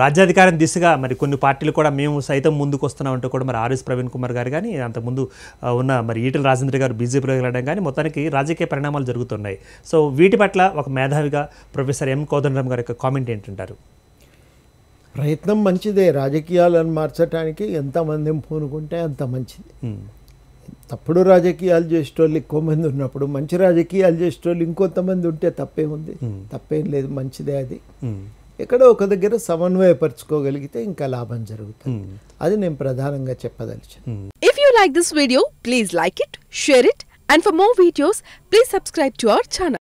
రాజ్యాధికారం దిశగా మరి కొన్ని పార్టీలు కూడా మేము సైతం ముందుకు వస్తున్నామంటూ కూడా మరి ఆర్ఎస్ ప్రవీణ్ కుమార్ గారు కానీ అంతకుముందు ఉన్న మరి ఈటల రాజేంద్ర గారు బీజేపీలో వెళ్ళడం కానీ మొత్తానికి రాజకీయ పరిణామాలు జరుగుతున్నాయి సో వీటి పట్ల ఒక మేధావిగా ప్రొఫెసర్ ఎం కోదండరామ్ గారి యొక్క కామెంట్ ఏంటంటారు ప్రయత్నం మంచిదే రాజకీయాలను మార్చడానికి ఎంతమంది పూనుకుంటే అంత మంచిది తప్పుడు రాజకీయాలు చేసేటోళ్ళు ఎక్కువ మంది ఉన్నప్పుడు మంచి రాజకీయాలు చేసేటోళ్ళు ఇంకొంతమంది ఉంటే తప్పే ఉంది తప్పేం లేదు మంచిదే అది ఎక్కడో ఒక దగ్గర సమన్వయపరచుకోగలిగితే ఇంకా లాభం జరుగుతుంది hmm. అది నేను ప్రధానంగా చెప్పదలిచాను if you like this video please like it share it and for more videos please subscribe to our channel